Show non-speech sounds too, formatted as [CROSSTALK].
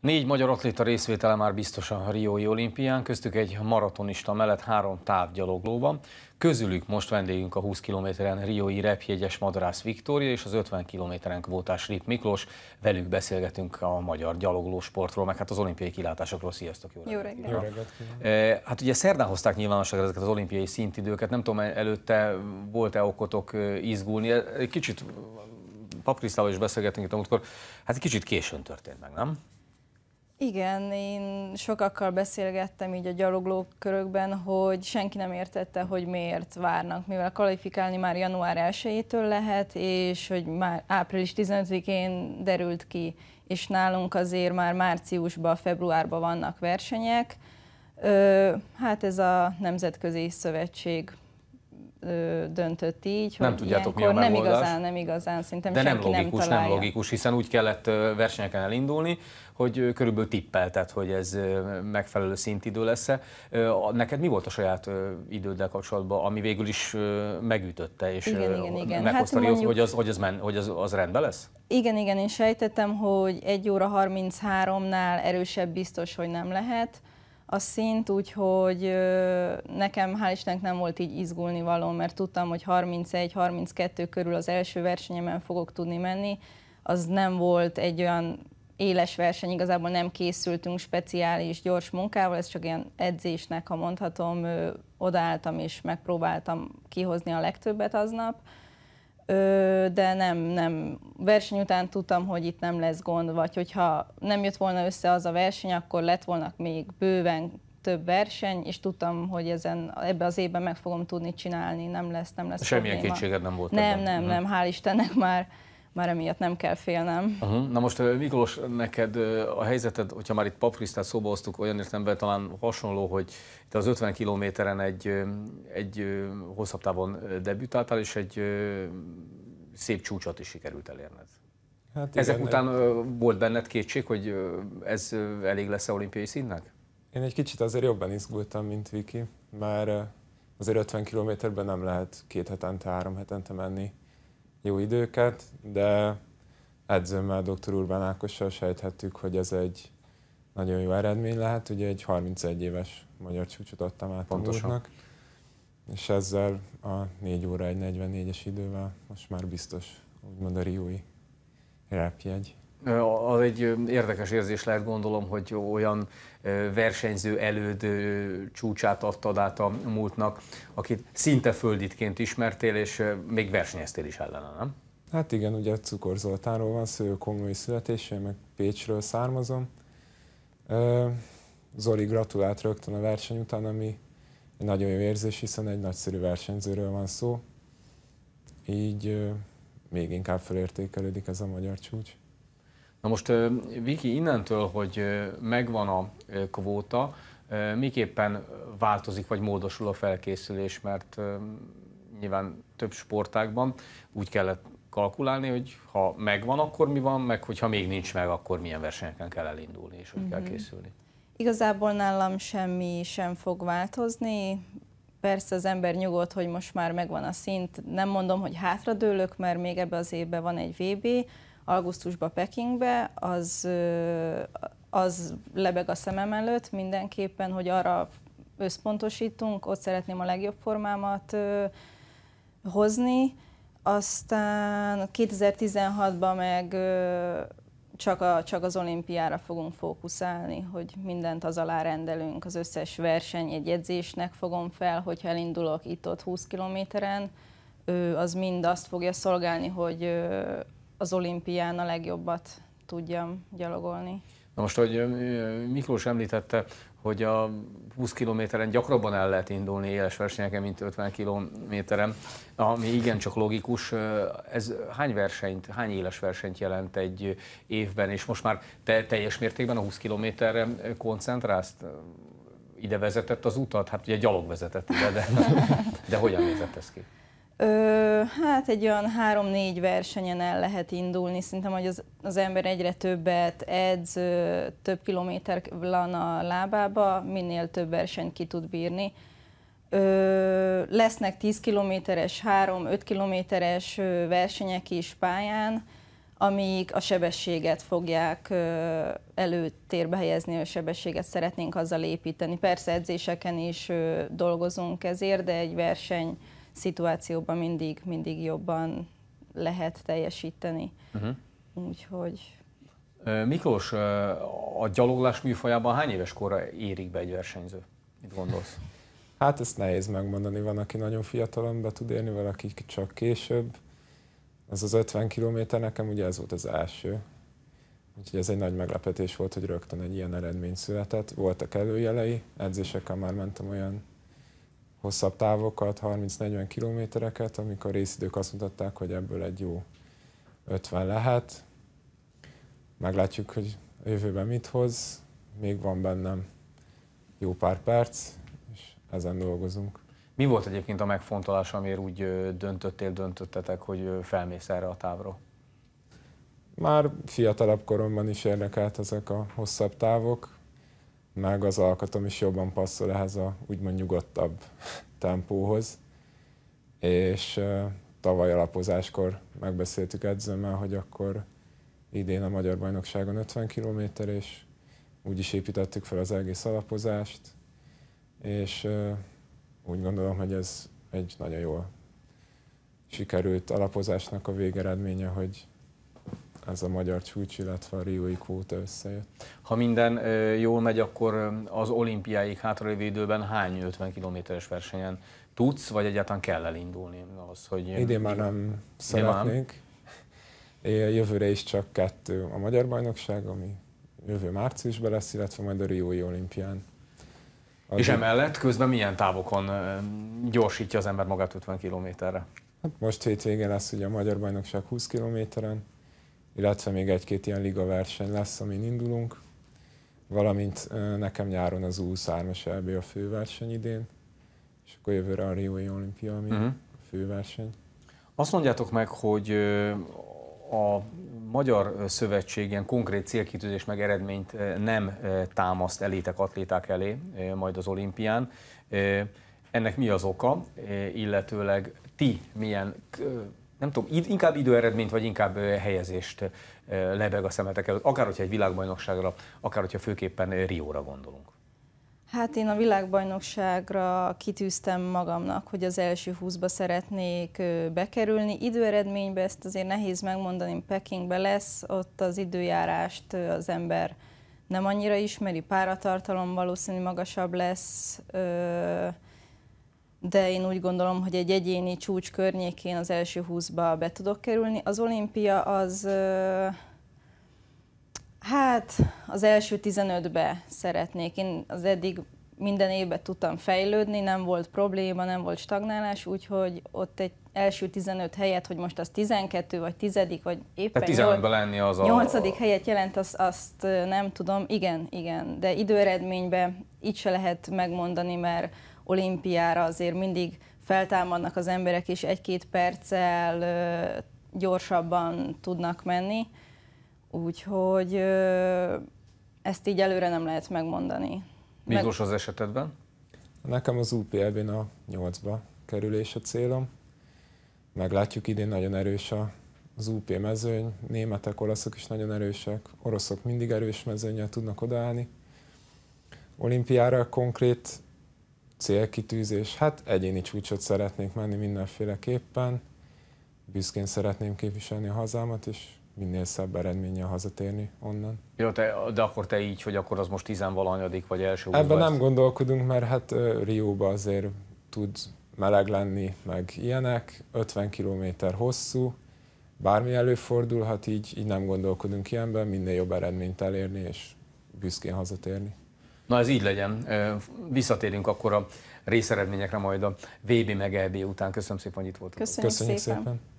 Négy magyar atléta részvétele már biztos a Riói olimpián, köztük egy maratonista mellett három távgyaloglóban. Közülük most vendégünk a 20 kilométeren Riói repjegyes madarász Viktória és az 50 kilométeren kvótás Rip Miklós. Velük beszélgetünk a magyar gyalogló sportról, meg hát az olimpiai kilátásokról. Sziasztok! Jó, jó reggelt! Jó reggelt kívánok. Eh, hát ugye szerdán hozták nyilvánosságra ezeket az olimpiai szintidőket. Nem tudom, előtte volt-e okotok eh, izgulni? kicsit eh, Papkrisztával is beszélgetünk itt a múltkor. Hát egy kicsit későn történt meg, nem? Igen, én sokakkal beszélgettem így a gyaloglók körökben, hogy senki nem értette, hogy miért várnak, mivel kvalifikálni már január 1-től lehet, és hogy már április 15-én derült ki, és nálunk azért már márciusban, februárban vannak versenyek. Ö, hát ez a Nemzetközi Szövetség döntött így, hogy nem tudjátok, mi a nem igazán, nem igazán, szerintem De nem logikus, nem, nem logikus, hiszen úgy kellett versenyeken elindulni, hogy körülbelül tippeltet, hogy ez megfelelő szintidő lesz-e. Neked mi volt a saját időddel kapcsolatban, ami végül is megütötte, és igen, igen, igen. meghozta hát mondjuk... hogy, az, hogy, az, men, hogy az, az rendben lesz? Igen, igen, én sejtettem, hogy 1 óra 33-nál erősebb biztos, hogy nem lehet a szint, úgyhogy nekem hál' Istennek nem volt így izgulni való, mert tudtam, hogy 31-32 körül az első versenyemen fogok tudni menni. Az nem volt egy olyan éles verseny, igazából nem készültünk speciális gyors munkával, ez csak ilyen edzésnek, ha mondhatom, odaálltam és megpróbáltam kihozni a legtöbbet aznap de nem, nem. Verseny után tudtam, hogy itt nem lesz gond, vagy hogyha nem jött volna össze az a verseny, akkor lett volna még bőven több verseny, és tudtam, hogy ezen, ebbe az évben meg fogom tudni csinálni, nem lesz, nem lesz Semmilyen probléma. kétséged nem volt? Nem, ebben. nem, mhm. nem, hál' Istennek már már emiatt nem kell félnem. Uh-huh. Na most Miklós, neked a helyzeted, hogyha már itt papkrisztát szóba hoztuk, olyan értelemben talán hasonló, hogy itt az 50 kilométeren egy, egy hosszabb távon debütáltál, és egy szép csúcsot is sikerült elérned. Hát igen, Ezek után nem. volt benned kétség, hogy ez elég lesz a olimpiai színnek? Én egy kicsit azért jobban izgultam, mint Viki, mert azért 50 kilométerben nem lehet két hetente, három hetente menni jó időket, de edzőmmel, dr. Urbán Ákossal sejthettük, hogy ez egy nagyon jó eredmény lehet. Ugye egy 31 éves magyar csúcsot adtam át Pontosan. Úrnak, és ezzel a 4 óra 1.44-es idővel most már biztos, úgymond a riói repjegy. Az egy érdekes érzés lehet gondolom, hogy olyan versenyző előd csúcsát adtad át a múltnak, akit szinte földitként ismertél, és még versenyeztél is ellene, nem? Hát igen, ugye Cukor Zoltánról van szó, komoly születésű, meg Pécsről származom. Zoli gratulált rögtön a verseny után, ami egy nagyon jó érzés, hiszen egy nagyszerű versenyzőről van szó. Így még inkább felértékelődik ez a magyar csúcs. Na most, Viki, innentől, hogy megvan a kvóta, miképpen változik vagy módosul a felkészülés, mert nyilván több sportákban úgy kellett kalkulálni, hogy ha megvan, akkor mi van, meg hogyha még nincs meg, akkor milyen versenyeken kell elindulni, és hogy mm-hmm. kell mhm. készülni. Igazából nálam semmi sem fog változni. Persze az ember nyugodt, hogy most már megvan a szint. Nem mondom, hogy hátradőlök, mert még ebbe az évben van egy VB, augusztusba Pekingbe, az, az lebeg a szemem előtt mindenképpen, hogy arra összpontosítunk, ott szeretném a legjobb formámat hozni. Aztán 2016-ban meg csak, a, csak az olimpiára fogunk fókuszálni, hogy mindent az alá rendelünk, az összes verseny egy edzésnek fogom fel, hogyha elindulok itt-ott 20 kilométeren, az mind azt fogja szolgálni, hogy az olimpián a legjobbat tudjam gyalogolni. Na most, hogy Miklós említette, hogy a 20 kilométeren gyakrabban el lehet indulni éles versenyeken, mint 50 kilométeren, ami igencsak logikus. Ez hány versenyt, hány éles versenyt jelent egy évben, és most már te teljes mértékben a 20 kilométerre koncentrálsz? Ide vezetett az utat? Hát ugye gyalog vezetett ide, de, de hogyan nézett ez ki? Ö, hát egy olyan három-négy versenyen el lehet indulni, szerintem, hogy az, az ember egyre többet edz, ö, több kilométer van a lábába, minél több versenyt ki tud bírni. Ö, lesznek 10 kilométeres, 3-5 kilométeres versenyek is pályán, amik a sebességet fogják előtérbe helyezni, a sebességet szeretnénk azzal építeni. Persze edzéseken is dolgozunk ezért, de egy verseny szituációban mindig, mindig jobban lehet teljesíteni. Uh-huh. Úgyhogy... Miklós, a gyaloglás műfajában hány éves korra érik be egy versenyző? Mit gondolsz? Hát ezt nehéz megmondani, van, aki nagyon fiatalon be tud érni, valaki csak később. Ez az 50 km nekem ugye ez volt az első. Úgyhogy ez egy nagy meglepetés volt, hogy rögtön egy ilyen eredmény született. Voltak előjelei, edzésekkel már mentem olyan hosszabb távokat, 30-40 kilométereket, amikor részidők azt mutatták, hogy ebből egy jó 50 lehet. Meglátjuk, hogy a jövőben mit hoz. Még van bennem jó pár perc, és ezen dolgozunk. Mi volt egyébként a megfontolás, amiért úgy döntöttél, döntöttetek, hogy felmész erre a távra? Már fiatalabb koromban is érdekelt ezek a hosszabb távok meg az alkatom is jobban passzol ehhez a úgymond nyugodtabb [LAUGHS] tempóhoz. És tavaly alapozáskor megbeszéltük edzőmmel, hogy akkor idén a Magyar Bajnokságon 50 km, és úgy is építettük fel az egész alapozást, és úgy gondolom, hogy ez egy nagyon jól sikerült alapozásnak a végeredménye, hogy ez a magyar csúcs, illetve a riói kvóta összejött. Ha minden jól megy, akkor az olimpiáig hátralévő időben hány 50 kilométeres versenyen tudsz, vagy egyáltalán kell elindulni ahhoz, hogy... Idén már nem szeretnénk. Már. Jövőre is csak kettő. A Magyar Bajnokság, ami jövő márciusban lesz, illetve majd a Riói olimpián. Az És emellett közben milyen távokon gyorsítja az ember magát 50 kilométerre? Hát most hétvégén lesz ugye a Magyar Bajnokság 20 kilométeren, illetve még egy-két ilyen liga verseny lesz, amin indulunk, valamint nekem nyáron az U23-as a főverseny idén, és akkor jövőre a Rioi olimpia, ami uh-huh. a főverseny. Azt mondjátok meg, hogy a Magyar Szövetség ilyen konkrét célkitűzés meg eredményt nem támaszt elétek atléták elé majd az olimpián. Ennek mi az oka, illetőleg ti milyen nem tudom, inkább időeredményt, vagy inkább helyezést lebeg a szemetek előtt, akár hogyha egy világbajnokságra, akár hogyha főképpen Rióra gondolunk? Hát én a világbajnokságra kitűztem magamnak, hogy az első húszba szeretnék bekerülni. Időeredménybe ezt azért nehéz megmondani, Pekingbe lesz, ott az időjárást az ember nem annyira ismeri, páratartalom valószínű magasabb lesz, de én úgy gondolom, hogy egy egyéni csúcs környékén az első húszba be tudok kerülni. Az olimpia az, hát az első 15-be szeretnék. Én az eddig minden évben tudtam fejlődni, nem volt probléma, nem volt stagnálás, úgyhogy ott egy első 15 helyet, hogy most az 12 vagy 10 vagy éppen Tehát 15 lenni az 8. a... helyet jelent, azt, azt nem tudom. Igen, igen, de időeredményben így se lehet megmondani, mert olimpiára azért mindig feltámadnak az emberek, és egy-két perccel gyorsabban tudnak menni, úgyhogy ezt így előre nem lehet megmondani. Miklós az esetedben? Nekem az UPL-ben a 8-ba kerülés a célom. Meglátjuk, idén nagyon erős az UP mezőny, németek, olaszok is nagyon erősek, oroszok mindig erős mezőnyel tudnak odaállni. Olimpiára konkrét célkitűzés? Hát egyéni csúcsot szeretnék menni mindenféleképpen, büszkén szeretném képviselni a hazámat, és minél szebb eredménye hazatérni onnan. Jó, te, de akkor te így, hogy akkor az most tizenvalanyadik vagy első Ebben nem ezt... gondolkodunk, mert hát uh, Rióba azért tud meleg lenni, meg ilyenek, 50 km hosszú, bármi előfordulhat, így, így nem gondolkodunk ilyenben, minél jobb eredményt elérni és büszkén hazatérni. Na ez így legyen. Visszatérünk akkor a részeredményekre majd a VB meg EB után. Köszönöm szépen, hogy itt voltatok. Köszönjük, Köszönjük szépen. szépen.